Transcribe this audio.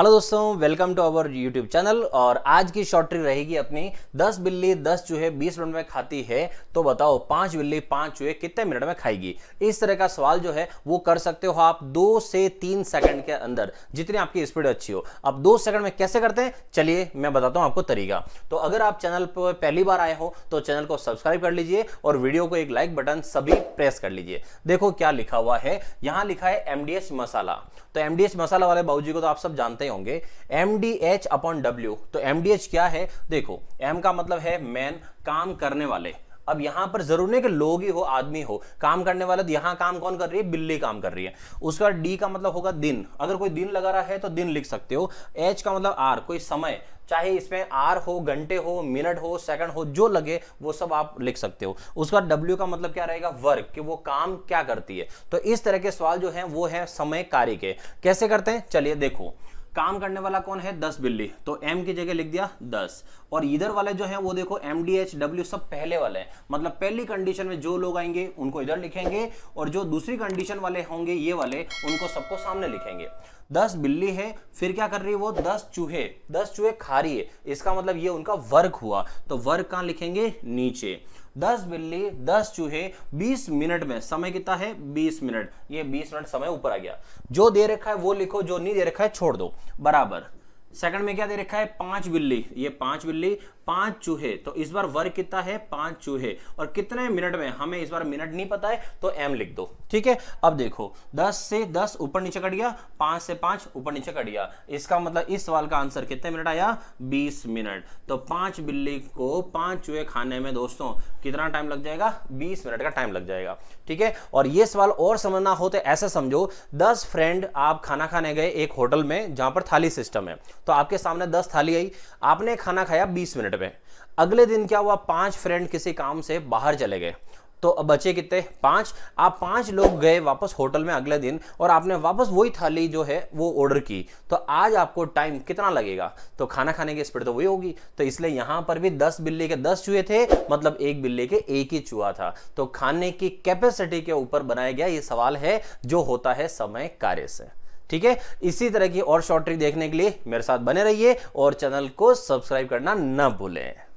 hello दोस्तों welcome to our YouTube channel और आज की शॉर्ट ट्रिक रहेगी अपनी 10 बिल्ली 10 चूहे 20 मिनट में खाती है तो बताओ पांच बिल्ली पांच चूहे कितने मिनट में खाएगी इस तरह का सवाल जो है वो कर सकते हो आप दो से तीन सेकंड के अंदर जितनी आपकी स्पीड अच्छी हो अब दो सेकंड में कैसे करते हैं चलिए मैं बताता हूँ आपको तरीका तो अगर आप चैनल पर पहली बार आए हो तो चैनल को सब्सक्राइब कर लीजिए और वीडियो को एक लाइक बटन सभी प्रेस कर लीजिए देखो क्या लिखा हुआ है यहाँ लिखा है एम मसाला तो एम मसाला वाले बाबू को तो आप सब जानते हैं होंगे M D H upon W तो एम डी एच क्या है देखो एम का मतलब है मैन काम करने वाले अब यहां पर जरूरी नहीं कि लोग ही हो आदमी हो काम करने वाला तो यहां काम कौन कर रही है बिल्ली काम कर रही है उसका डी का मतलब होगा दिन अगर कोई दिन लगा रहा है तो दिन लिख सकते हो एच का मतलब आर कोई समय चाहे इसमें आर हो घंटे हो मिनट हो सेकंड हो जो लगे वो सब आप लिख सकते हो उसका डब्ल्यू का मतलब क्या रहेगा वर्क कि वो काम क्या करती है तो इस तरह के सवाल जो है वो है समय कार्य के कैसे करते हैं चलिए देखो काम करने वाला कौन है दस बिल्ली तो एम की जगह लिख दिया दस और इधर वाले जो है वो देखो एम डी एच डब्ल्यू सब पहले वाले हैं मतलब पहली कंडीशन में जो लोग आएंगे उनको इधर लिखेंगे और जो दूसरी कंडीशन वाले होंगे ये वाले उनको सबको सामने लिखेंगे दस बिल्ली है फिर क्या कर रही है वो दस चूहे दस चूहे खा रही है इसका मतलब ये उनका वर्क हुआ तो वर्क कहाँ लिखेंगे नीचे दस बिल्ली दस चूहे बीस मिनट में समय कितना है बीस मिनट ये बीस मिनट समय ऊपर आ गया जो दे रखा है वो लिखो जो नहीं दे रखा है छोड़ दो बराबर सेकंड में क्या दे रखा है पांच बिल्ली ये पांच बिल्ली पांच चूहे तो इस बार वर्ग कितना है पांच चूहे और कितने मिनट में हमें इस बार मिनट नहीं पता है तो एम लिख दो ठीक है अब देखो दस से दस ऊपर नीचे कट गया पांच से पांच ऊपर नीचे कट गया इसका मतलब इस सवाल का आंसर कितने मिनट आया बीस मिनट तो पांच बिल्ली को पांच चूहे खाने में दोस्तों कितना टाइम लग जाएगा बीस मिनट का टाइम लग जाएगा ठीक है और ये सवाल और समझना हो तो ऐसा समझो दस फ्रेंड आप खाना खाने गए एक होटल में जहां पर थाली सिस्टम है तो आपके सामने दस थाली आई आपने खाना खाया बीस मिनट पे अगले दिन क्या हुआ पांच फ्रेंड किसी काम से बाहर चले गए तो अब बचे कितने पांच आप पांच लोग गए वापस होटल में अगले दिन और आपने वापस वही थाली जो है वो ऑर्डर की तो आज आपको टाइम कितना लगेगा तो खाना खाने की स्पीड तो वही होगी तो इसलिए यहां पर भी दस बिल्ली के दस चूहे थे मतलब एक बिल्ली के एक ही चूहा था तो खाने की कैपेसिटी के ऊपर बनाया गया ये सवाल है जो होता है समय कार्य से ठीक है इसी तरह की और शॉर्ट ट्रिक देखने के लिए मेरे साथ बने रहिए और चैनल को सब्सक्राइब करना ना भूलें